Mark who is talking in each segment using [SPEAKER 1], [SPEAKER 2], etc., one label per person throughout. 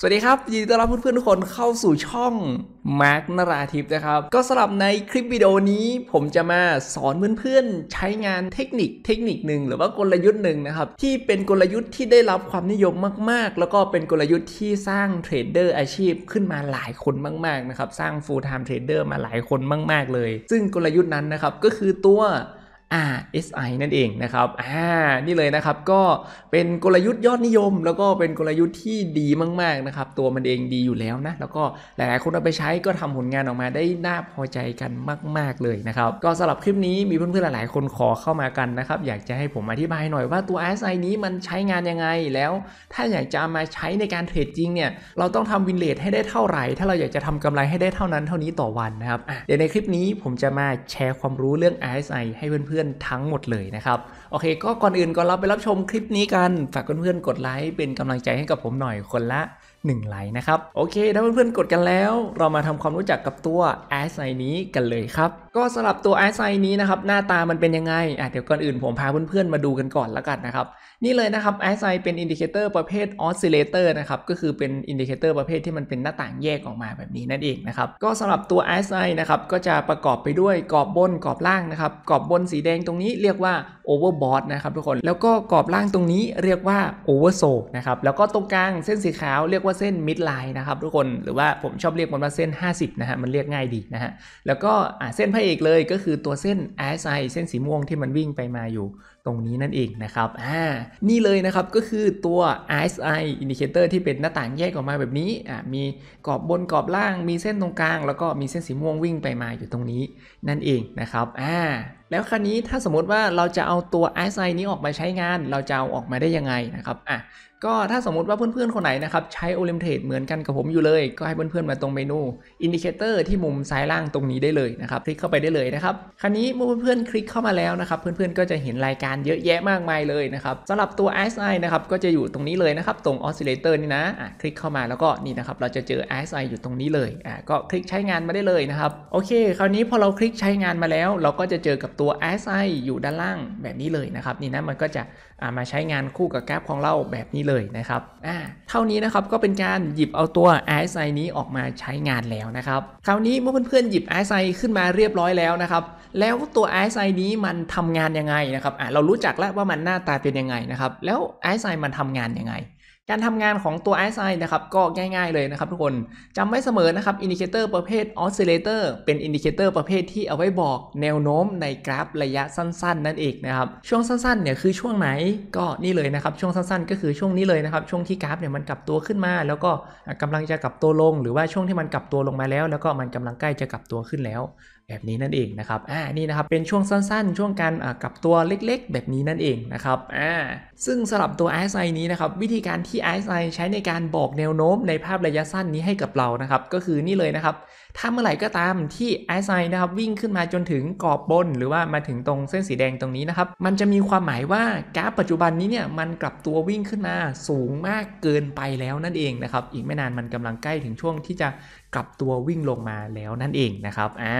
[SPEAKER 1] สวัสดีครับยินดีต้อนรับเพื่อนๆทุกคนเข้าสู่ช่องมาร์กนราทิพนะครับก็สำหรับในคลิปวิดีโอนี้ ผมจะมาสอนเพื่อนๆใช้งานเทคนิคเทคนิคหนึ่งหรือว่ากลยุทธ์หนึ่งนะครับที่เป็นกลยุทธ์ที่ได้รับความนิยมมากๆ แล้วก็เป็นกลยุทธ์ที่สร้างเทรดเดอร์อาชีพขึ้นมาหลายคนมากๆนะครับสร้าง full time ดเดอร์มาหลายคนมาก ๆ เลย ซึ่งกลยุทธ์นั้นนะครับก็คือตัว RSI นั่นเอง นะครับอ่านี่เลยนะครับก็เป็นกลยุทธ์ยอดนิยม แล้วก็เป็นกลยุทธ์ที่ดีมากๆนะครับตัวมันเองดีอยู่แล้วนะแล้วก็หลายๆคนเอาไปใช้ก็ทำผลงานออกมาได้น่าพอใจกันมาก ๆเลยนะครับก็สำหรับคลิปนี้มีเพื่อนๆหลายๆ คนขอเข้ามากันนะครับอยากจะให้ผมอธิบายหน่อยว่า ตัว RSI นี้มันใช้งานยังไงแล้ว ถ้าอยากจะมาใช้ในการเทรดจริงเนี่ยเราต้องทำวินเลทให้ได้เท่าไหร่ถ้าเราอยากจะทำกำไรให้ได้เท่านั้นเท่านี้ต่อวันนะครับเดี๋ยวในคลิปนี้ผมจะมาแชร์ความรู้เรื่อง RSI ให้เพื่อนๆื่อนๆทั้งหมดเลยนะครับ โอเคก็ก่อนอื่นก่อนเราไปรับชมคลิปนี้กัน ฝากเพื่อนๆกดไลค์เป็นกำลังใจให้กับผมหน่อยคนละ1ไลค์นะครับโอเคถ้าเพื่อนๆกดกันแล้ว เรามาทำความรู้จักกับตัวแอสไซนี้กันเลยครับ ก็สำหรับตัวแอสไซนี้นะครับหน้าตามันเป็นยังไง อ่ะ เดี๋ยวก่อนอื่นผมพาเพื่อนๆมาดูกันก่อนละกันนะครับ นี่เลยนะครับแอสไซเป็นอินดิเคเตอร์ประเภทออสซิเลเตอร์นะครับ ก็คือเป็นอินดิเคเตอร์ประเภทที่มันเป็นหน้าต่างแยกออกมาแบบนี้นั่นเองนะครับ ก็สำหรับตัวแอสไซนะครับก็จะประกอบไปด้วยกรอบบนกรอบล่างนะครับ กรอบบนสีแดงตรงนี้ เรียกว่าโอเวอร์บอทนะครับทุกคน แล้วก็กรอบล่างตรงนี้เรียกว่าโอเวอร์โซนะครับแล้วก็ตรงกลางเส้นสีขาวเรียกว่าเส้นมิดไลน์นะครับทุกคนหรือว่าผมชอบเรียกมันว่าเส้น 50นะฮะมันเรียกง่ายดีนะฮะแล้วก็เส้นพระเอกเลยก็คือตัวเส้น RSI เส้นสีม่วงที่มันวิ่งไปมาอยู่ตรงนี้นั่นเองนะครับอ่านี่เลยนะครับก็คือตัว RSI indicator ที่เป็นหน้าต่างแยกออกมาแบบนี้อ่ามีกรอบบนกรอบล่างมีเส้นตรงกลาง แล้วก็มีเส้นสีม่วงวิ่งไปมาอยู่ตรงนี้นั่นเองนะครับอ่าแล้วคันนี้ถ้าสมมติว่าเราจะเอาตัว i s i นี้ออกมาใช้งาน เราจะเอาออกมาได้ยังไงนะครับอ่ะก็ถ้าสมมติว่าเพื่อนๆ คนไหนนะครับใช้ o l i m p a e เหมือนกันกับผมอยู่เลย ก็ให้เพื่อนๆมาตรงเมนู Indicator ที่มุมซ้ายล่างตรงนี้ได้เลยนะครับ คลิกเข้าไปได้เลยนะครับ คราวนี้เมื่อเพื่อนๆคลิกเข้ามาแล้วนะครับเพื่อนๆก็จะเห็นรายการเยอะแยะมากมายเลยนะครับสำหรับตัว i s i นะครับก็จะอยู่ตรงนี้เลยนะครับตรง Oscillator นี่นะอ่ะคลิกเข้ามาแล้วก็นี่นะครับเราจะเจอ i s i อยู่ตรงนี้เลยอ่ะก็คลิกใช้งานมาได้เลยนะครับ โอเค คราวนี้พอเราคลิกใช้งานมาแล้ว เราก็จะเจอกับตัว s i อยู่ด้านล่างแบบนี้เลยนะครับนี่นะมันก็จะมาใช้งานคู่กับแกลบของเราแบบนี้เลยนะครับอ่าเท่านี้นะครับก็เป็นการหยิบเอาตัว s i นี้ออกมาใช้งานแล้วนะครับคราวนี้เมื่อเพื่อนๆหยิบ s i ขึ้นมาเรียบร้อยแล้วนะครับแล้วตัว s i นี้มันทำงานยังไงนะครับอ่าเรารู้จักแล้วว่ามันหน้าตาเป็นยังไงนะครับแล้ว s i มันทำงานยังไงการทำงานของตัว RSI นะครับก็ง่าย ๆเลยนะครับทุกคนจำไว้เสมอนะครับอินดิเคเตอร์ประเภทออสซิเลเตอร์เป็นอินดิเคเตอร์ประเภทที่เอาไว้บอก แนวโน้มในกราฟระยะสั้น ๆ นั่นเองนะครับช่วงสั้นๆเนี่ยคือช่วงไหนก็นี่เลยนะครับ ช่วงสั้นๆ ก็คือช่วงนี้เลยนะครับ ช่วงที่กราฟเนี่ยมันกลับตัวขึ้นมา แล้วก็กำลังจะกลับตัวลงหรือว่าช่วงที่มันกลับตัวลงมาแล้ว แล้วก็มันกำลังใกล้จะกลับตัวขึ้นแล้วแบบนี้นั่นเองนะครับ อ่า นี่นะครับ เป็นช่วงสั้น ๆ ช่วงการกับตัวเล็กๆ แบบนี้นั่นเองนะครับ อ่า ซึ่งสำหรับตัว RSI นี้นะครับ วิธีการที่ RSI ใช้ในการบอกแนวโน้มในภาพระยะสั้นนี้ให้กับเรานะครับ ก็คือนี่เลยนะครับถ้าเมื่อไหร่ก็ตามที่ไอซ์ไนะครับ วิ่งขึ้นมาจนถึงกรอบบน หรือว่ามาถึงตรงเส้นสีแดงตรงนี้ นะครับ มันจะมีความหมายว่า กราฟ ปัจจุบันนี้เนี่ยมันกลับตัววิ่งขึ้นมาสูงมากเกินไปแล้วนั่นเอง นะครับ อีก ไม่ นานมันกำลังใกล้ถึงช่วงที่จะกลับตัววิ่งลงมาแล้วนั่นเองนะครับอ่า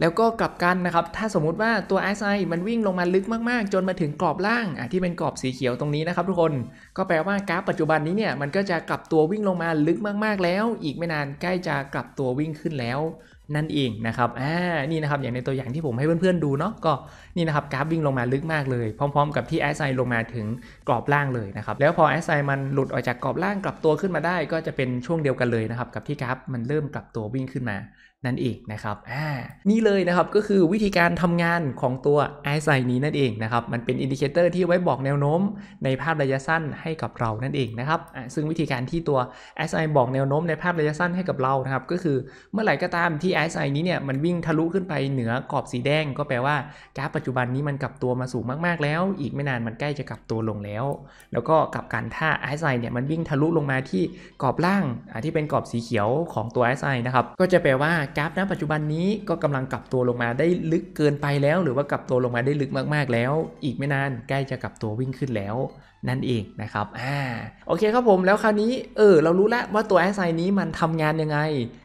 [SPEAKER 1] แล้วก็กลับกันนะครับถ้าสมมุติว่าตัวไอซ์ไมันวิ่งลงมาลึกมากๆ จนมาถึงกรอบล่างอ่ะที่เป็นกรอบสีเขียวตรงนี้นะครับทุกคนก็แปลว่ากราฟปัจจุบันนี้เนี่ยมันก็จะกลับตัววิ่งลงมาลึกมาก ๆ แล้ว อีกไม่นานใกล้จะกลับตัววิ่งขึ้นแล้วแล้วนั่นเองนะครับอ่านี่นะครับ อย่างในตัวอย่างที่ผมให้เพื่อนๆดูเนาะก็นี่นะครับกราฟวิ่งลงมาลึกมากเลย พร้อมๆกับที่แอสไซลงมาถึงกรอบล่างเลยนะครับ แล้วพอแอสไซมันหลุดออกจากกรอบล่างกลับตัวขึ้นมาได้ก็จะเป็นช่วงเดียวกันเลยนะครับ กับที่กราฟมันเริ่มกลับตัววิ่งขึ้นมานั่นเองนะครับ อ่า นี่เลยนะครับก็คือวิธีการทำงานของตัว i ไซนี้นั่นเองนะครับ มันเป็นอินดิเคเตอร์ที่ไว้บอกแนวโน้มในภาพระยะสั้นให้กับเรานั่นเองนะครับ อ่าซึ่งวิธีการที่ตัว i ไซบอกแนวโน้มในภาพระยะสั้นให้กับเรา นะครับ ก็คือ เมื่อไหร่ก็ตามที่ i ไซนี้เนี่ย มันวิ่งทะลุขึ้นไปเหนือกรอบสีแดง ก็แปลว่ากราฟปัจจุบันนี้มันกลับตัวมาสูงมากๆ แล้ว อีกไม่นานมันใกล้จะกลับตัวลงแล้ว แล้วก็กับการถ้า i ไซเนี่ย มันวิ่งทะลุลงมาที่กรอบล่างที่เป็นกรอบสีเขียวของตัว i ไซนะครับก็จะแปลว่ากราฟะปัจจุบันนี้ก็กำลังกลับตัวลงมาได้ลึกเกินไปแล้วหรือว่ากลับตัวลงมาได้ลึกมากๆ แล้ว อีกไม่นานใกล้จะกลับตัววิ่งขึ้นแล้ว นั่นเองนะครับอ่าโอเคครับผมแล้วคราวนี้เออเรารู้แล้วว่าตัวแอสไซนี้มันทำงานยังไง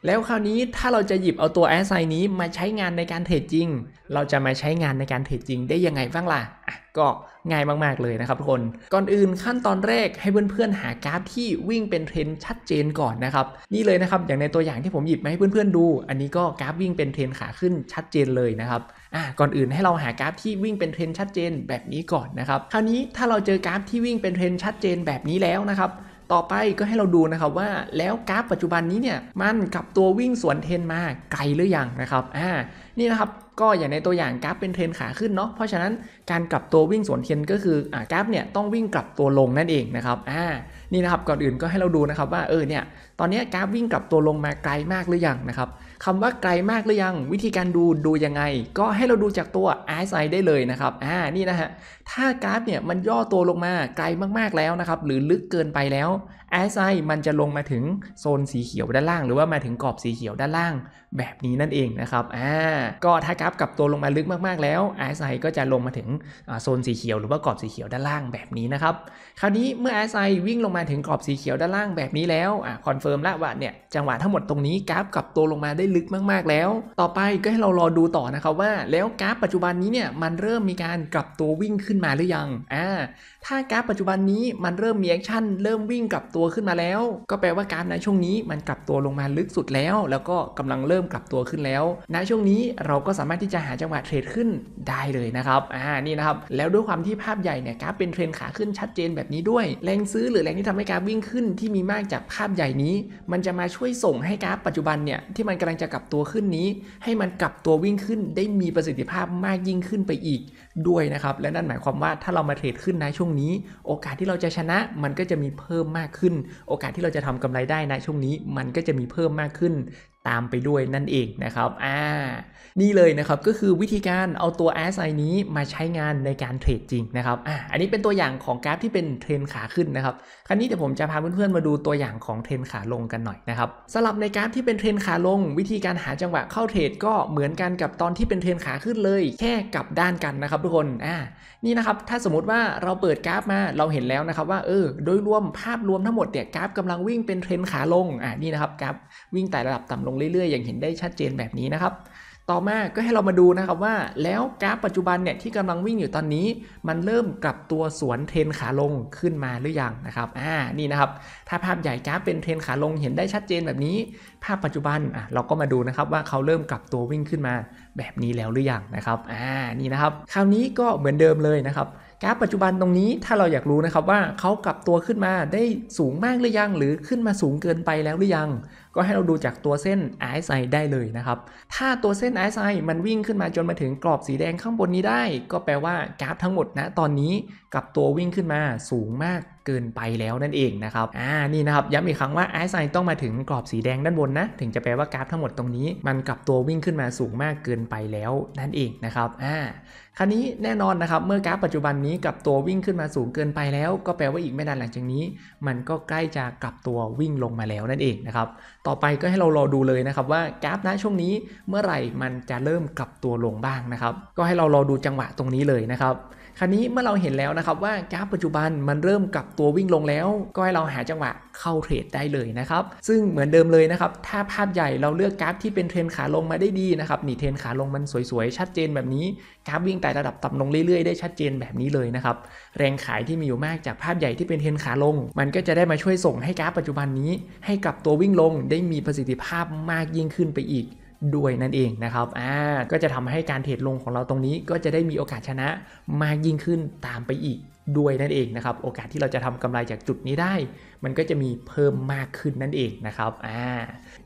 [SPEAKER 1] แล้วคราวนี้ถ้าเราจะหยิบเอาตัวแอสไซนี้มาใช้งานในการเทรดจริง เราจะมาใช้งานในการเทรดจริง ได้ยังไงบ้างล่ะอ่ะก็ง่ายมากๆเลยนะครับทุกคนก่อนอื่นขั้นตอนแรกให้เพื่อนๆหากราฟที่วิ่งเป็นเทรนชัดเจนก่อนนะครับนี่เลยนะครับอย่างในตัวอย่างที่ผมหยิบมาให้เพื่อนๆดู อันนี้ก็กราฟวิ่งเป็นเทรนขาขึ้นชัดเจนเลยนะครับอ่ะก่อนอื่นให้เราหากราฟที่วิ่งเป็นเทรนชัดเจนแบบนี้ก่อนนะครับ คราวนี้ถ้าเราเจอกราฟที่วิ่งเป็นเทรนชัดเจนแบบนี้แล้วนะครับต่อไปก็ให้เราดูนะครับว่าแล้วกราฟปัจจุบันนี้เนี่ยมันกับตัววิ่งสวนเทนมาไกลหรืออยังนะครับอ่านี่นะครับก็อย่างในตัวอย่างกราฟเป็นเทรนขาขึ้นเนาะเพราะฉะนั้นการกลับตัววิ่งสวนเทนก็คืออกราฟเนี่ยต้องวิ่งกลับตัวลงนั่นเองนะครับอ่านี่ นะครับก่อนอื่นก็ให้เราดูนะครับว่าเออเนี่ยตอนนี้กราฟวิ่งกลับตัวลงมาไกลมากหรือยังนะครับคำว่าไกลมากหรือยังวิธีการดูดูยังไง ก็ให้เราดูจากตัว RSI ได้เลย นะครับอ่านี่ นะฮะ ถ้ากราฟเนี่ยมันย่อตัวลงมาไกลมากๆแล้วนะครับ หรือลึกเกินไปแล้ว RSI มันจะลงมาถึงโซนสีเขียวด้านล่าง หรือว่ามาถึงกรอบสีเขียวด้านล่าง แบบนี้นั่นเองนะครับอ่าก็ถ้ากราฟกลับตัวลงมาลึกมากๆแล้ว RSI ก็จะลงมาถึงโซนสีเขียวหรือว่ากรอบสีเขียวด้านล่างแบบนี้นะครับคราวนี้เมื่อ RSI วิ่งลงมามาถึงกรอบสีเขียวด้านล่างแบบนี้แล้วอ่ะคอนเฟิร์มละว่าเนี่ย จังหวะทั้งหมดตรงนี้กราฟกลับตัวลงมาได้ลึกมากๆแล้ว ต่อไปก็ให้เรารอดูต่อนะครับว่าแล้วกราฟปัจจุบันนี้เนี่ย มันเริ่มมีการกลับตัววิ่งขึ้นมาหรือยังอ่าถ้ากราฟปัจจุบันนี้มันเริ่มมีแอคชั่น เริ่มวิ่งกลับตัวขึ้นมาแล้ว ก็แปลว่ากราฟในช่วงนี้มันกลับตัวลงมาลึกสุดแล้ว แล้วก็กำลังเริ่มกลับตัวขึ้นแล้วณช่วงนี้เราก็สามารถที่จะหาจังหวะเทรดขึ้นได้เลยนะครับอ่านี่นะครับแล้วด้วยความที่ภาพใหญ่เนี่ยกราฟเป็นเทรนขาขึ้นชัดเจนแบบนี้ด้วย แรงซื้อ หรือแรงที่ทำให้กราฟวิ่งขึ้นที่มีมากจากภาพใหญ่นี้ มันจะมาช่วยส่งให้กราฟปัจจุบันเนี่ยที่มันกำลังจะกลับตัวขึ้นนี้ ให้มันกลับตัววิ่งขึ้นได้มีประสิทธิภาพมากยิ่งขึ้นไปอีกด้วยนะครับและนั่นหมายความว่าถ้าเรามาเทรดขึ้นในช่วงนี้โอกาสที่เราจะชนะมันก็จะมีเพิ่มมากขึ้น โอกาสที่เราจะทำกำไรได้นะช่วงนี้มันก็จะมีเพิ่มมากขึ้นามไปด้วยนั่นเองนะครับ อ่า นี่เลยนะครับ ก็คือวิธีการเอาตัว RSI นี้มาใช้งานในการเทรดจริง นะครับ อ่า อันนี้เป็นตัวอย่างของกราฟที่เป็นเทรนขาขึ้นนะครับ คราวนี้เดี๋ยวผมจะพาเพื่อนๆมาดูตัวอย่างของเทรนขาลงกันหน่อยนะครับสำหรับในกราฟที่เป็นเทรนขาลง วิธีการหาจังหวะเข้าเทรดก็เหมือนกันกับตอนที่เป็นเทรนขาขึ้นเลย แค่กลับด้านกันนะครับทุกคน อ่า นี่นะครับ ถ้าสมมติว่าเราเปิดกราฟมา เราเห็นแล้วนะครับ ว่า เออ โดยรวมภาพรวมทั้งหมดเนี่ย กราฟ กำลังวิ่งเป็นเทรนขาลง อ่านี่นะครับ กราฟวิ่งแต่ระดับต่ำลงเรื่อยๆ อย่างเห็นได้ชัดเจนแบบนี้นะครับ ต่อมาก็ให้เรามาดูนะครับว่าแล้วกราฟปัจจุบันเนี่ยที่กำลังวิ่งอยู่ตอนนี้ มันเริ่มกลับตัวสวนเทรนขาลงขึ้นมาหรือยังนะครับ อ่า นี่นะครับถ้าภาพใหญ่กราฟเป็นเทรนขาลงเห็นได้ชัดเจนแบบนี้ ภาพปัจจุบันอ่ะเราก็มาดูนะครับว่าเขาเริ่มกลับตัววิ่งขึ้นมาแบบนี้แล้วหรือยังนะครับ อ่า นี่นะครับ คราวนี้ก็เหมือนเดิมเลยนะครับกราฟปัจจุบันตรงนี้ถ้าเราอยากรู้นะครับว่าเขากลับตัวขึ้นมาได้สูงมากหรือยัง หรือขึ้นมาสูงเกินไปแล้วหรือยังก็ให้เราดูจากตัวเส้น RSI ได้เลยนะครับ ถ้าตัวเส้น RSI มันวิ่งขึ้นมาจนมาถึงกรอบสีแดงข้างบนนี้ได้ ก็แปลว่ากราฟ ทั้งหมดนะ ตอนนี้กับตัววิ่งขึ้นมาสูงมากเกินไปแล้วนั่นเองนะครับ อ่า นี่นะครับย้ำอีกครั้งว่า RSI ต้องมาถึงกรอบสีแดงด้านบนนะ ถึงจะแปลว่ากราฟ ทั้งหมดตรงนี้ มันกับตัววิ่งขึ้นมาสูงมากเกินไปแล้วนั่นเองนะครับ อ่า คราวนี้แน่นอนนะครับเมื่อกราฟปัจจุบันนี้กับตัววิ่งขึ้นมาสูงเกินไปแล้ว ก็แปลว่าอีกไม่นานหลังจากนี้ มันก็ใกล้จะกลับตัววิ่งลงมาแล้วนั่นเองนะครับต่อไปก็ให้เรารอดูเลยนะครับว่ากราฟนะช่วงนี้เมื่อไหร่มันจะเริ่มกลับตัวลงบ้างนะครับ ก็ให้เรารอดูจังหวะตรงนี้เลยนะครับคราวนี้ เมื่อเราเห็นแล้วนะครับว่ากราฟปัจจุบันมันเริ่มกลับตัววิ่งลงแล้วก็ให้เราหาจังหวะเข้าเทรดได้เลยนะครับ ซึ่งเหมือนเดิมเลยนะครับถ้าภาพใหญ่เราเลือกกราฟที่เป็นเทรนขาลงมาได้ดีนะครับนี่เทรนขาลงมันสวยๆชัดเจนแบบนี้กราฟวิ่งไต่ระดับต่ำลงเรื่อยๆได้ชัดเจนแบบนี้เลยนะครับแรงขายที่มีอยู่มากจากภาพใหญ่ที่เป็นเทรนขาลง มันก็จะได้มาช่วยส่งให้กราฟปัจจุบันนี้ ให้กลับตัววิ่งลงได้มีประสิทธิภาพมากยิ่งขึ้นไปอีกด้วยนั่นเองนะครับ อ่า ก็จะทำให้การเทรดลงของเราตรงนี้ก็จะได้มีโอกาสชนะมากยิ่งขึ้นตามไปอีกด้วยนั่นเองนะครับ โอกาสที่เราจะทำกำไรจากจุดนี้ได้ มันก็จะมีเพิ่มมากขึ้นนั่นเองนะครับ อ่า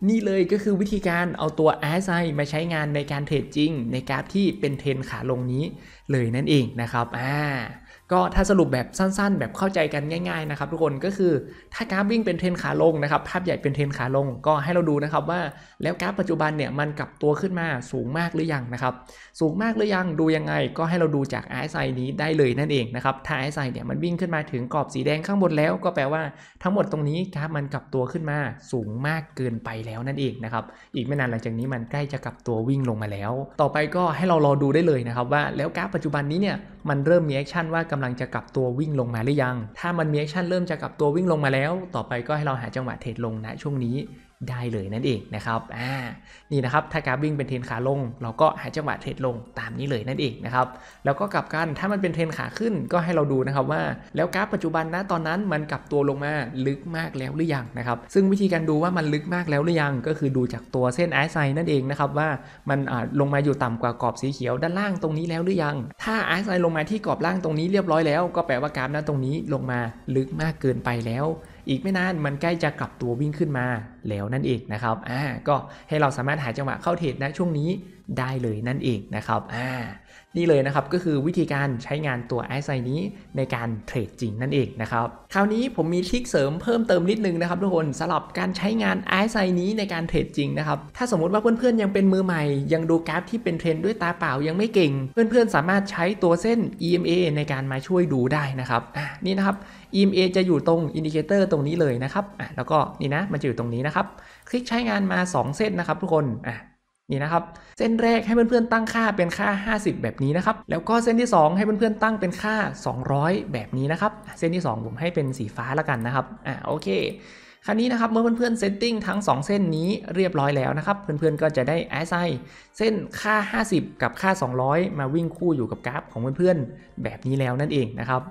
[SPEAKER 1] นี่เลยก็คือวิธีการเอาตัว RSI มาใช้งานในการเทรดจริงในกราฟที่เป็นเทรนขาลงนี้เลยนั่นเองนะครับ อ่าก็ถ้าสรุปแบบสั้น ๆ แบบเข้าใจกันง่ายๆนะครับทุกคนก็คือถ้ากราฟวิ่งเป็นเทรนขาลงนะครับภาพใหญ่เป็นเทรนขาลงก็ให้เราดูนะครับว่าแล้วกราฟปัจจุบันเนี่ยมัน กลับตัวขึ้นมาสูงมากหรือยังนะครับสูงมากหรือยังดูยังไงก็ให้เราดูจาก RSI นี้ได้เลยนั่นเองนะครับถ้า RSI เนี่ยมันวิ่งขึ้นมาถึงกรอบสีแดงข้างบนแล้วก็แปลว่าทั้งหมดตรงนี้กราฟมันกลับตัวขึ้นมาสูงมากเกินไปแล้วนั่นเองนะครับอีกไม่นานหลังจากนี้มันใกล้จะกลับตัววิ่งลงมาแล้ว ต่อไปก็ให้เรารอดูได้เลยนะครับว่าแล้วกราฟปัจจุบันนี้เนี่ยมันเริ่มมีแอคชั่นว่ากำลังจะกลับตัววิ่งลงมาหรือยัง ถ้ามันมีแอคชั่นเริ่มจะกลับตัววิ่งลงมาแล้ว ต่อไปก็ให้เราหาจังหวะเทรดลงนะช่วงนี้ได้เลยนั่นเองนะครับ อ่า นี่นะครับ ถ้ากราฟวิ่งเป็นเทรนขาลง เราก็หาจังหวะเทรดลงตามนี้เลยนั่นเองนะครับ แล้วก็กลับกันถ้ามันเป็นเทรนขาขึ้น ก็ให้เราดูนะครับว่า แล้วกราฟปัจจุบันนะตอนนั้น มันกลับตัวลงมาลึกมากแล้วหรือยังนะครับ ซึ่งวิธีการดูว่ามันลึกมากแล้วหรือยัง ก็คือดูจากตัวเส้นไอซ์ไซนั่นเองนะครับว่า มันลงมาอยู่ต่ำกว่ากรอบสีเขียวด้านล่างตรงนี้แล้วหรือยัง ถ้าไอซ์ไซลงมาที่กรอบล่างตรงนี้เรียบร้อยแล้ว ก็แปลว่ากราฟนนตรงนี้ลงมาลึกมากเกินไปแล้วอีกไม่นานมันใกล้จะกลับตัววิ่งขึ้นมา แล้วนั่นเองนะครับ อ่า ก็ให้เราสามารถหาจังหวะเข้าเทรดนะช่วงนี้ได้เลยนั่นเองนะครับอ่านี่เลย นะครับ ก็คือวิธีการใช้งานตัวซ s i นี้ในการ เทรดจริง นั่นเองนะครับคราวนี้ผมมีทริคเสริมเพิ่มเติมนิดนึงนะครับ ทุกคนสำหรับการใช้งานซ s i นี้ในการ เทรดจริงนะครับถ้าสมมติว่าเพื่อนๆยังเป็นมือใหม่ ยังดูกราฟที่เป็นเทรนด้วยตาเปล่ายังไม่เก่ง เพื่อนๆสามารถใช้ตัวเส้น EMA ในการมาช่วยดูได้นะครับนี่นะครับ EMA จะอยู่ตรงอินดิเคเตอร์ตรงนี้เลยนะครับแล้วก็นี่นะมันจะอยู่ตรงนี้นะครับ คลิกใช้งานมา 2เส้นนะครับทุกคนอ่ะนี่นะครับ เส้นแรกให้เพื่อน ๆ ตั้งค่าเป็นค่า 50 แบบนี้นะครับ แล้วก็เส้นที่ 2 ให้เพื่อน ๆ ตั้งเป็นค่า 200 แบบนี้นะครับเส้นที่ 2 ผมให้เป็นสีฟ้าละกันนะครับ อ่าโอเค คราวนี้นะครับ เมื่อเพื่อนๆเซตติ้งทั้ง 2 เส้นนี้เรียบร้อยแล้วนะครับ เพื่อนๆก็จะได้แอสไซเส้นค่า 50 กับค่า 200 มาวิ่งคู่อยู่กับกราฟของเพื่อนๆแบบนี้แล้วนั่นเองนะครับ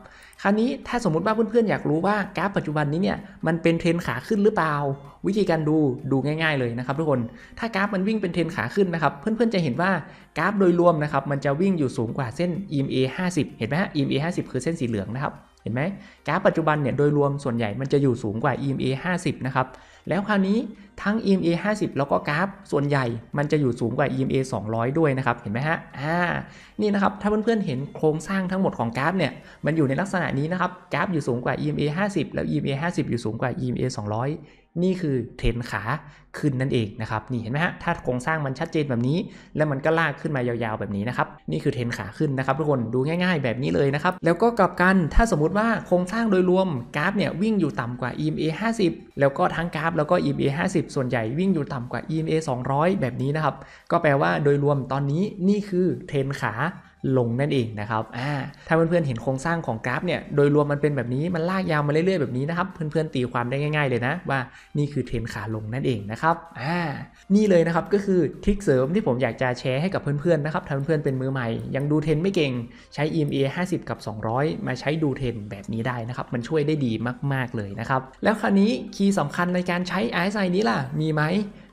[SPEAKER 1] คราวนี้ถ้าสมมติว่าเพื่อนๆ อยากรู้ว่า กราฟปัจจุบันนี้เนี่ยมันเป็นเทรนขาขึ้นหรือเปล่าวิธีการดูดูง่าย ๆเลยนะครับทุกคนถ้ากราฟมันวิ่งเป็นเทรนขาขึ้นนะครับเพื่อนๆจะเห็นว่ากราฟ โดยรวมนะครับมันจะวิ่งอยู่สูงกว่าเส้น EMA 50เห็นไหมฮะ EMA 50คือเส้นสีเหลืองนะครับเห็นไหมกราฟปัจจุบันเนี่ยโดยรวมส่วนใหญ่มันจะอยู่สูงกว่า EMA 50นะครับ แล้วคราวนี้ทั้ง EMA 50แล้วก็กราฟ ส่วนใหญ่ มันจะอยู่สูงกว่า EMA 200 ด้วยนะครับ เห็นไหมฮะ อ่า นี่นะครับ ถ้าเพื่อนๆ เห็นโครงสร้างทั้งหมดของกราฟเนี่ย มันอยู่ในลักษณะนี้นะครับกราฟอยู่สูงกว่า EMA 50แล้ว EMA 50อยู่สูงกว่า EMA 200นี่คือเทรนขาขึ้นนั่นเองนะครับนี่เห็นไหมฮะถ้าโครงสร้างมันชัดเจนแบบนี้ แล้วมันก็ลากขึ้นมายาวๆแบบนี้นะครับนี่คือเทรนขาขึ้นนะครับทุกคนดูง่ายๆแบบนี้เลยนะครับแล้วก็กลับกันถ้าสมมติว่าโครงสร้างโดยรวมกราฟเนี่ย วิ่งอยู่ต่ำกว่า EMA 50 แล้วก็ทั้งกราฟ แล้วก็ EMA 50ส่วนใหญ่วิ่งอยู่ต่ำกว่า EMA 200 แบบนี้นะครับก็แปลว่าโดยรวมตอนนี้นี่คือเทรนขาลงนั่นเองนะครับถ้าเพื่อนๆเห็นโครงสร้างของกราฟเนี่ย โดยรวมมันเป็นแบบนี้มันลากยาวมาเรื่อยๆแบบนี้นะครับ เพื่อนๆตีความได้ง่ายๆเลยนะว่า นี่คือเทรนขาลงนั่นเองนะครับนี่เลยนะครับก็คือทริคเสริมที่ผมอยากจะแชร์ให้กับเพื่อนๆนะครับ ถ้าเพื่อนๆเป็นมือใหม่ ยังดูเทรนไม่เก่ง ใช้ EMA 50 กับ 200 มาใช้ดูเทรนแบบนี้ได้นะครับ มันช่วยได้ดีมาก ๆเลยนะครับ แล้วคราวนี้คีย์สำคัญในการใช้ RSI นี้ล่ะ มีไหม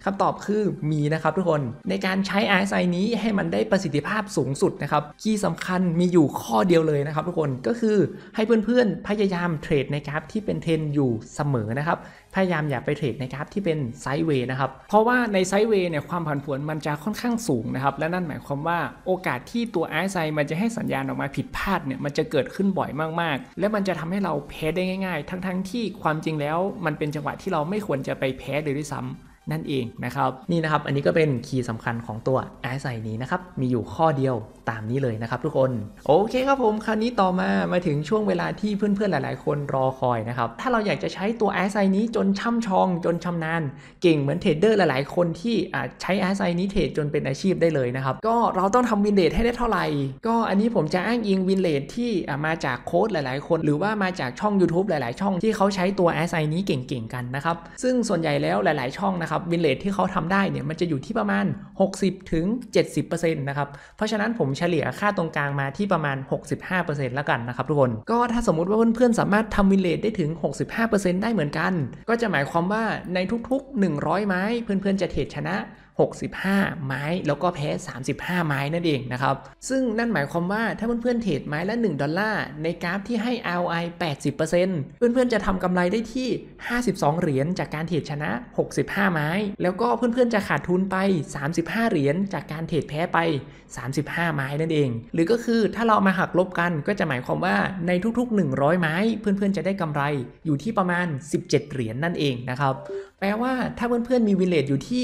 [SPEAKER 1] คำตอบคือมีนะครับทุกคนในการใช้ RSI นี้ให้มันได้ประสิทธิภาพสูงสุดนะครับคีย์สำคัญมีอยู่ข้อเดียวเลยนะครับทุกคนก็คือให้เพื่อนๆพยายามเทรดในกราฟที่เป็นเทรนอยู่เสมอนะครับพยายามอย่าไปเทรดในกราฟที่เป็นไซด์เวย์นะครับเพราะว่าในไซด์เวย์เนี่ยความผันผวนมันจะค่อนข้างสูงนะครับและนั่นหมายความว่าโอกาสที่ตัว r อ i ไซมันจะให้สัญญาณออกมาผิดพลาดเนี่ยมันจะเกิดขึ้นบ่อยมากๆ และมันจะทำให้เราแพ้ได้ง่ายๆ ทั้งๆที่ความจริงแล้ว มันเป็นจังหวะที่เราไม่ควรจะไปแพ้เลยด้วยซ้ำนั่นเองนะครับนี่นะครับอันนี้ก็เป็นคีย์สำคัญของตัว RSI นี้นะครับมีอยู่ข้อเดียวตามนี้เลยนะครับทุกคน โอเคครับผมคราวนี้ต่อมามาถึงช่วงเวลาที่เพื่อนๆหลาย ๆ คนรอคอยนะครับ ถ้าเราอยากจะใช้ตัวแอสไซนี้จน ช่ำชองจนชำนาญเก่งเหมือนเทรดเดอร์หลายๆ คนที่ใช้แอสไซนี้ เทรดจนเป็นอาชีพได้เลยนะครับ ก็เราต้องทำวินเดทให้ได้เท่าไหร่ก็อันนี้ผมจะอ้างอิงวินเลทที่มาจากโค้ดหลาย ๆคน หรือว่ามาจากช่อง YouTube หลายๆ ช่องที่เขาใช้ตัวแอสไซนี้เก่งๆกันนะครับซึ่งส่วนใหญ่แล้วหลาย ๆ ช่องนะครับวินเลทที่เขาทำได้เนี่ยมันจะอยู่ที่ประมาณ60-70%นะครับเพราะฉะนั้นผมเฉลี่ยค่าตรงกลางมาที่ประมาณ 65%แล้วกันนะครับทุกคน ก็ถ้าสมมุติว่าเพื่อนๆ สามารถทำวินเลทได้ถึง 65%ได้เหมือนกัน ก็จะหมายความว่าในทุกๆ 100 ไม้เพื่อนๆ จะเทรดชนะ65 ไม้แล้วก็แพ้ 35 ไม้นั่นเองนะครับซึ่งนั่นหมายความว่าถ้าเพื่อนๆเทรดไม้ละ1ดอลลาร์ในกราฟที่ให้ ROI 80%เพื่อนๆจะทำกำไรได้ที่ 52เหรียญจากการเทรดชนะ 65 ไม้ แล้วก็เพื่อนๆจะขาดทุนไป35เหรียญจากการเทรดแพ้ไป35ไม้นั่นเอง หรือก็คือถ้าเรามาหักลบกันก็จะหมายความว่าในทุกๆ 100 ไม้เพื่อนๆ จะได้กำไรอยู่ที่ประมาณ17เหรียญนั่นเองนะครับแปลว่าถ้าเพื่อนๆมีวิเลตอยู่ที่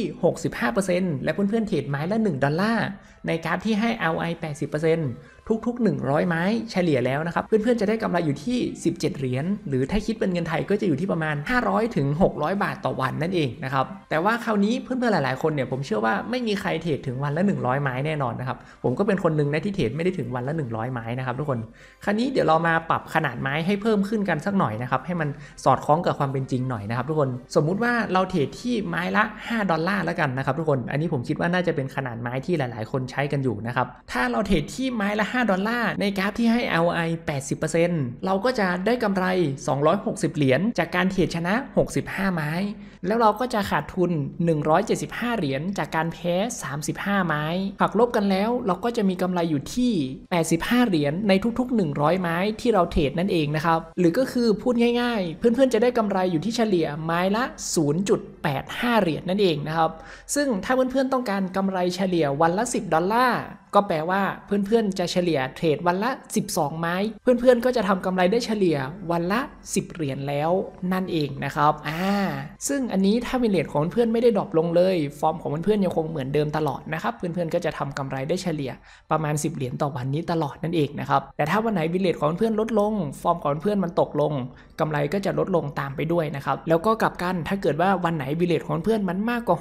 [SPEAKER 1] 65%และเพื่อนๆเทรดไม้ละ1 ดอลลาร์ในกราฟที่ให้ ROI 80%ทุกๆ100 ไม้เฉลี่ยแล้ว นะครับ เพื่อนๆ จะได้กำไรอยู่ที่ 17 เหรียญหรือถ้าคิดเป็นเงินไทยก็จะอยู่ที่ประมาณ 500ถึง600 บาทต่อวันนั่นเองนะครับ แต่ว่าคราวนี้เพื่อนๆ หลายๆ คนเนี่ยผมเชื่อว่าไม่มีใครเทรดถึงวันละ100 ไม้แน่นอนนะครับ ผมก็เป็นคนหนึ่งนะที่เทรดไม่ได้ถึงวันละ 100 ไม้นะครับทุกคน คราวนี้เดี๋ยวเรามาปรับขนาดไม้ให้เพิ่มขึ้นกันสักหน่อยนะครับให้มันสอดคล้องกับความเป็นจริงหน่อยนะครับทุกคนสมมุติว่าเราเทรดที่ไม้ละ5ดอลลาร์แล้วกันนะครับ ทุกคนอันนี้ผมคิดว่าน่าจะเป็นขนาดไม้ที่หลายๆ คนใช้กันอยู่นะครับถ้าเราเทรดที่ไม้ละ5 ดอลลาร์ในกราฟที่ให้ ROI 80%เราก็จะได้กำไร 260 เหรียญจากการเทรดชนะ 65 ไม้แล้วเราก็จะขาดทุน 175 เหรียญจากการแพ้35 ไม้ หักลบกันแล้ว เราก็จะมี กำไรอยู่ที่ 85 เหรียญในทุกๆ 100 ไม้ที่เราเทรดนั่นเองนะครับ หรือก็คือพูดง่ายๆ เพื่อนๆ จะได้กำไรอยู่ที่เฉลี่ยไม้ละ 0.85 เหรียญนั่นเองนะครับ ซึ่งถ้าเพื่อนๆ ต้องการกำไรเฉลี่ยวันละ 10 ดอลลาร์ ก็แปลว่าเพื่อนๆ จะเฉลี่ยเทรดวันละ 12 ไม้ เพื่อนๆ ก็จะทำกำไรได้เฉลี่ยวันละ 10 เหรียญแล้วนั่นเองนะครับอ่าซึ่งอันนี้ถ้าวินเลทของเพื่อนไม่ได้ดรอปลงเลย ฟอร์มของเพื่อนยังคงเหมือนเดิมตลอดนะครับเพื่อนๆก็จะ ทำกำไรได้เฉลี่ย ประมาณ 10 เหรียญต่อวันนี้ตลอดนั่นเองนะครับแต่ถ้าวันไหนวินเลทของเพื่อนลดลง ฟอร์มของเพื่อนมันตกลงกำไรก็จะลดลงตามไปด้วยนะครับแล้วก็กลับกันถ้าเกิดว่าวันไหนวินเลทของเพื่อนมันมากกว่า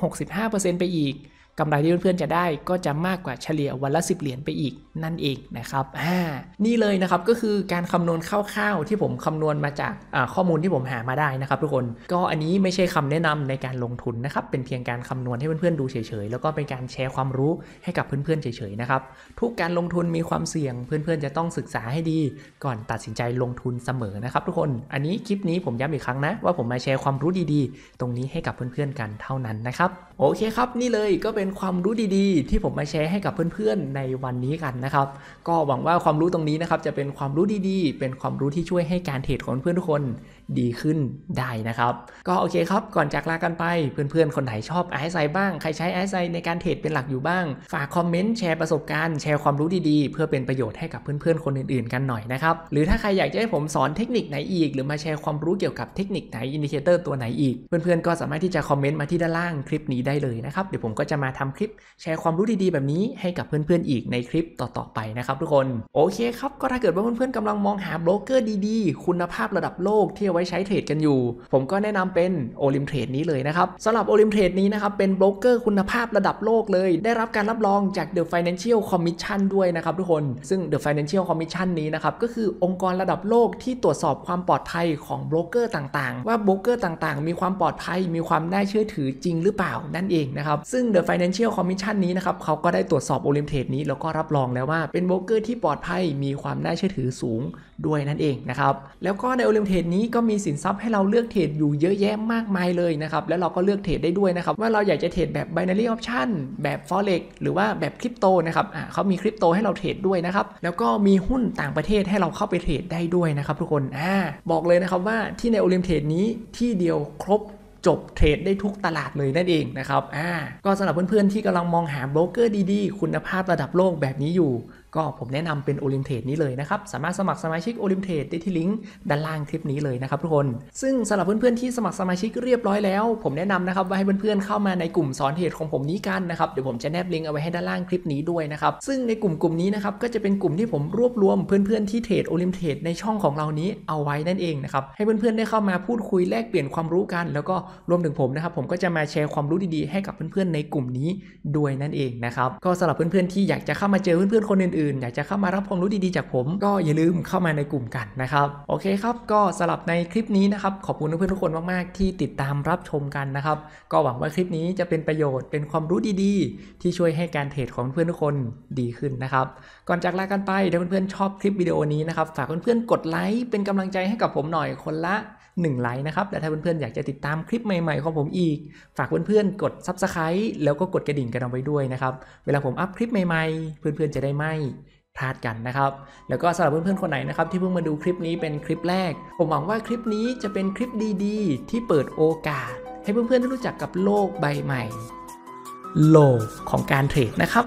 [SPEAKER 1] 65%ไปอีกกำไรที่เพื่อนๆจะได้ก็จะมากกว่าเฉลี่ยวันละ10เหรียญไปอีกนั่นเองนะครับ อ่า นี่เลยนะครับก็คือการคำนวณคร่าวๆที่ผมคำนวณมาจากข้อมูลที่ผมหามาได้นะครับ ทุกคน ก็อันนี้ไม่ใช่คำแนะนำในการลงทุนนะครับเป็นเพียงการคำนวณให้เพื่อนๆดูเฉยๆ แล้วก็เป็นการแชร์ความรู้ให้กับเพื่อนๆเฉยๆนะครับ ทุกการลงทุนมีความเสี่ยงเพื่อนๆจะต้องศึกษาให้ดีก่อนตัดสินใจลงทุนเสมอนะครับ ทุกคนอันนี้คลิปนี้ผมย้ำอีกครั้งนะ ว่าผมมาแชร์ความรู้ดีๆ ตรงนี้ให้กับเพื่อน ๆ กันเท่านั้นนะครับโอเคครับนี่เลยก็เป็นความรู้ดีๆ ที่ผมมาแชร์ให้กับเพื่อนๆในวันนี้กันนะครับ ก็หวังว่าความรู้ตรงนี้นะครับ จะเป็นความรู้ดีๆ เป็นความรู้ที่ช่วยให้การเทรดของเพื่อนทุกคนดีขึ้นได้นะครับก็โอเคครับก่อนจากลากันไปเพื่อน ๆ คนไหนชอบไอซ์ไซบ้างใครใช้ไอซ์ไซในการเทรดเป็นหลักอยู่บ้างฝากคอมเมนต์แชร์ประสบการณ์แชร์ความรู้ดีๆ เพื่อเป็นประโยชน์ให้กับเพื่อนๆคนอื่นๆ กันหน่อยนะครับหรือถ้าใครอยากจะให้ผมสอนเทคนิคไหนอีก หรือมาแชร์ความรู้เกี่ยวกับเทคนิคไหนอินดิเคเตอร์ตัวไหนอีก เพื่อนๆก็สามารถที่จะคอมเมนต์มาที่ด้านล่างคลิปนี้ได้ได้เลยนะครับเดี๋ยวผมก็จะมาทำคลิปแชร์ความรู้ดีๆแบบนี้ให้กับเพื่อนๆอีกในคลิปต่อๆไปนะครับทุกคน โอเคครับก็ถ้าเกิดว่าเพื่อนๆกำลังมองหาโบรกเกอร์ดีๆ คุณภาพระดับโลกที่เอาไว้ใช้เทรดกันอยู่ ผมก็แนะนำเป็นโอลิมเทรดนี้เลยนะครับสำหรับโอลิมเทรดนี้นะครับเป็นโบรกเกอร์คุณภาพระดับโลกเลย ได้รับการรับรองจาก The Financial Commission ด้วยนะครับทุกคนซึ่ง The Financial Commission นี้นะครับก็คือองค์กรระดับโลกที่ตรวจสอบความปลอดภัยของโบรกเกอร์ต่างๆ ว่าโบรกเกอร์ต่างๆ มีความปลอดภัยมีความน่าเชื่อถือจริงหรือเปล่านันั่นเองนะครับ ซึ่ง The Financial Commission นี้นะครับ เขาก็ได้ตรวจสอบโอลิมเทดนี้แล้วก็รับรองแล้วว่าเป็นโบรกเกอร์ที่ปลอดภัยมีความน่าเชื่อถือสูงด้วยนั่นเองนะครับ แล้วก็ในโอลิมเทดนี้ก็มีสินทรัพย์ให้เราเลือกเทรดอยู่เยอะแยะมากมายเลยนะครับ แล้วเราก็เลือกเทรดได้ด้วยนะครับ ว่าเราอยากจะเทรดแบบ binary option แบบ forex หรือว่าแบบคริปโตนะครับเขามีคริปโตให้เราเทรดด้วยนะครับ แล้วก็มีหุ้นต่างประเทศให้เราเข้าไปเทรดได้ด้วยนะครับ ทุกคน อ่าบอกเลยนะครับว่าที่ในโอลิมเทดนี้ที่เดียวครบจบเทรดได้ทุกตลาดเลยนั่นเองนะครับ อ่า ก็สำหรับเพื่อนๆที่กำลังมองหาโบรกเกอร์ดีๆ คุณภาพระดับโลกแบบนี้อยู่ก็ผมแนะนำเป็นโอลิมเพตนี้เลยนะครับสามารถสมัครสมาชิกโอลิมเพตได้ที่ลิงก์ด้านล่างคลิปนี้เลยนะครับทุกคนซึ่งสำหรับเพื่อนๆที่สมัครสมาชิกเรียบร้อยแล้ว ผมแนะนำนะครับว่าให้เพื่อนๆเข้ามาในกลุ่มสอนเทรดของผมนี้กันนะครับเดี๋ยวผมจะแนบลิงก์เอาไว้ให้ด้านล่างคลิปนี้ด้วยนะครับซึ่งในกลุ่มกลุ่มนี้นะครับก็จะเป็นกลุ่มที่ผมรวบรวมเพื่อนๆที่เทรดโอลิมเทตดในช่องของเรานี้เอาไว้นั่นเองนะครับให้เพื่อนๆได้เข้ามาพูดคุยแลกเปลี่ยนความรู้กัน แล้วก็รวมถึงผมนะครับผมก็จะมาแชร์ความรู้ดีๆ ให้กับเพื่อนๆในกลุ่มนี้ด้วยนั่นเองนะครับก็สำหรับเพื่อนๆที่อยากจะเข้ามาเจอเพื่อนๆคนอื่นอื่นอยากจะเข้ามารับความรู้ดีๆจากผมก็อย่าลืมเข้ามาในกลุ่มกันนะครับ โอเคครับก็สลับในคลิปนี้นะครับ ขอบคุณเพื่อนทุกคนมากๆ ที่ติดตามรับชมกันนะครับ ก็หวังว่าคลิปนี้จะเป็นประโยชน์เป็นความรู้ดี ๆ ที่ช่วยให้การเทรดของเพื่อนทุกคนดีขึ้นนะครับก่อนจากลากันไปถ้าเพื่อนๆชอบคลิปวิดีโอนี้นะครับฝากเพื่อนๆกดไลค์เป็นกำลังใจให้กับผมหน่อยคนละ1 ไลค์นะครับ และถ้าเพื่อนๆ อยากจะติดตามคลิปใหม่ ๆ ของผมอีก ฝากเพื่อนๆ กด Subscribe แล้วก็กดกระดิ่งกันเอาไว้ด้วยนะครับ เวลาผมอัพคลิปใหม่ ๆ เพื่อนๆ จะได้ไม่พลาดกันนะครับ แล้วก็สำหรับเพื่อนๆ คนไหนนะครับที่เพิ่งมาดูคลิปนี้เป็นคลิปแรก ผมหวังว่าคลิปนี้จะเป็นคลิปดี ๆ ที่เปิดโอกาส ให้เพื่อนๆ ได้รู้จักกับโลกใบใหม่โลกของการเทรดนะครับ